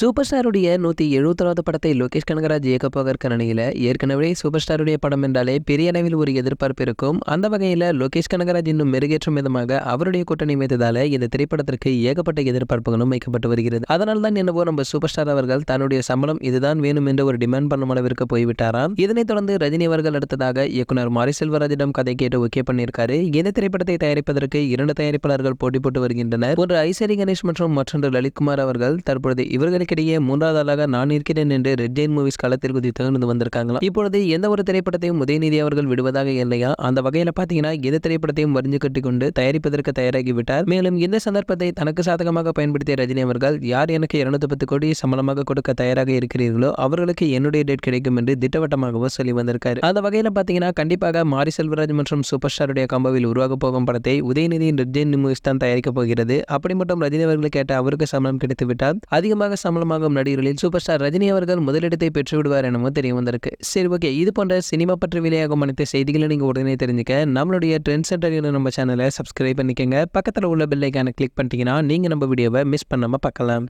super ஸ்டாருடைய நூற்றி எழுபத்தொராவது படத்தை லோகேஷ் கனகராஜ் இயக்க போக இருக்க நிலையில் ஏற்கனவே சூப்பர் ஸ்டாருடைய படம் என்றாலே பெரிய அளவில் ஒரு எதிர்பார்ப்பு இருக்கும் அந்த வகையில் லோகேஷ் கனகராஜ் இன்னும் மெருகேற்றும் விதமாக அவருடைய கூட்டணி வைத்ததால இந்த திரைப்படத்திற்கு ஏகப்பட்ட எதிர்பார்ப்புகளும் வைக்கப்பட்டு வருகிறது அதனால் தான் என்னவோ நம்ம சூப்பர் ஸ்டார் அவர்கள் தன்னுடைய சம்பளம் இதுதான் வேணும் என்று ஒரு டிமாண்ட் பண்ணும் அளவிற்கு போய்விட்டாராம் இதனைத் தொடர்ந்து ரஜினி அவர்கள் அடுத்ததாக இயக்குனர் மாரி செல்வராஜிடம் கதை கேட்டு ஓகே பண்ணியிருக்காரு இந்த திரைப்படத்தை தயாரிப்பதற்கு இரண்டு தயாரிப்பாளர்கள் போட்டி போட்டு வருகின்றனர் ஒன்று ஐசரி கணேஷ் மற்றும் மற்றொன்று லலித்குமார் அவர்கள் தற்பொழுது இவர்கள் ரசிகர்களுக்கிடையே மூன்றாவது ஆளாக நான் இருக்கிறேன் என்று ரெட் ஜெயின் மூவிஸ் காலத்தில் குதி தகுந்து வந்திருக்காங்களா இப்பொழுது எந்த ஒரு திரைப்படத்தையும் உதயநிதி அவர்கள் விடுவதாக இல்லையா அந்த வகையில் பாத்தீங்கன்னா எந்த திரைப்படத்தையும் வரிஞ்சு கட்டி கொண்டு தயாரிப்பதற்கு தயாராகி விட்டார் மேலும் இந்த சந்தர்ப்பத்தை தனக்கு சாதகமாக பயன்படுத்திய ரஜினி அவர்கள் யார் எனக்கு இருநூத்தி பத்து கோடி சம்பளமாக கொடுக்க தயாராக இருக்கிறீர்களோ அவர்களுக்கு என்னுடைய டேட் கிடைக்கும் என்று திட்டவட்டமாகவும் சொல்லி வந்திருக்காரு அந்த வகையில பாத்தீங்கன்னா கண்டிப்பாக மாரி செல்வராஜ் மற்றும் சூப்பர் ஸ்டாருடைய கம்பவில் உருவாக போகும் படத்தை உதயநிதியின் ரெட் ஜெயின் மூவிஸ் தான் தயாரிக்க போகிறது அப்படி மட்டும் ரஜினி அவர்கள் கேட்ட அவருக்கு சம்பளம் கிடைத்து விட்டால் அதிகமாக பிரபலமாகும் நடிகர்களில் சூப்பர் ஸ்டார் ரஜினி அவர்கள் முதலிடத்தை பெற்று விடுவார் எனவும் தெரிய வந்திருக்கு சரி ஓகே இது போன்ற சினிமா பற்றி வெளியாகும் அனைத்து செய்திகளை நீங்கள் உடனே தெரிஞ்சுக்க நம்மளுடைய ட்ரெண்ட் சென்டர் நம்ம சேனலை சப்ஸ்கிரைப் பண்ணிக்கோங்க பக்கத்தில் உள்ள பெல்லைக்கான கிளிக் பண்ணிட்டீங்கன்னா நீங்கள் நம்ம வீடியோவை மிஸ் பண்ணாமல் பார்க்கலாம்